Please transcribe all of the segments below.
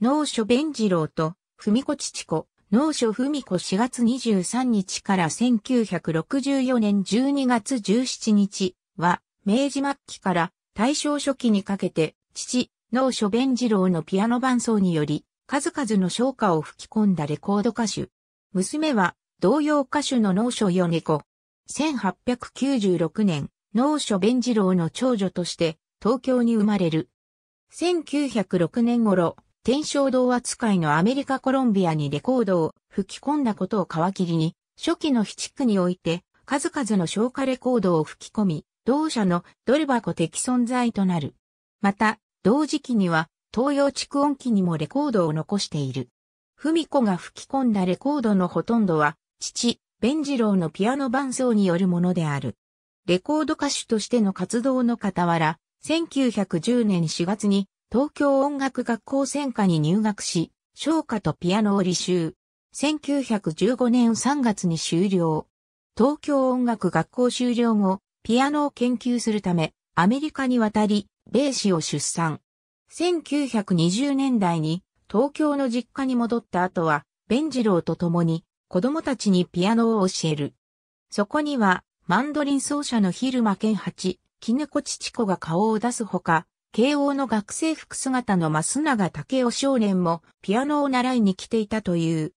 農書弁次郎と、文子父子、農書文子4月23日から1964年12月17日は、明治末期から大正初期にかけて、父、農書弁次郎のピアノ伴奏により、数々の昇華を吹き込んだレコード歌手。娘は、同様歌手の農所米子。1896年、農書弁次郎の長女として、東京に生まれる。1906年頃、天正堂扱いのアメリカコロンビアにレコードを吹き込んだことを皮切りに、初期の七区において、数々の消化レコードを吹き込み、同社のドル箱的存在となる。また、同時期には、東洋蓄音機にもレコードを残している。文子が吹き込んだレコードのほとんどは、父、ベジ次郎のピアノ伴奏によるものである。レコード歌手としての活動の傍ら、1910年4月に東京音楽学校専科に入学し、唱歌とピアノを履修。1915年3月に終了。東京音楽学校終了後、ピアノを研究するため、アメリカに渡り、米市を出産。1920年代に東京の実家に戻った後は、ベンジローと共に子供たちにピアノを教える。そこには、マンドリン奏者の昼間健八、絹子チコが顔を出すほか、慶応の学生服姿の増永武雄少年もピアノを習いに来ていたという。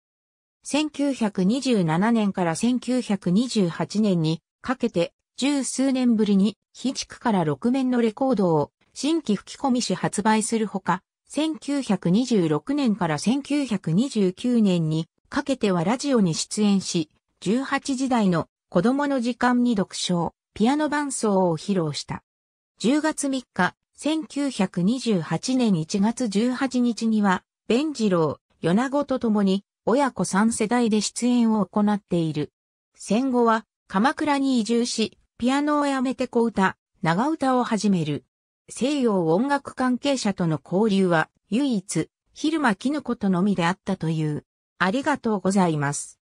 1927年から1928年にかけて十数年ぶりに非地区から6面のレコードを新規吹き込みし発売するほか、1926年から1929年にかけてはラジオに出演し、18時代の子供の時間に読書、ピアノ伴奏を披露した。10月3日、1928年1月18日には、ベンジロー、ヨナゴと共に、親子3世代で出演を行っている。戦後は、鎌倉に移住し、ピアノをやめて小歌、長唄を始める。西洋音楽関係者との交流は、唯一、昼間絹子とのみであったという。ありがとうございます。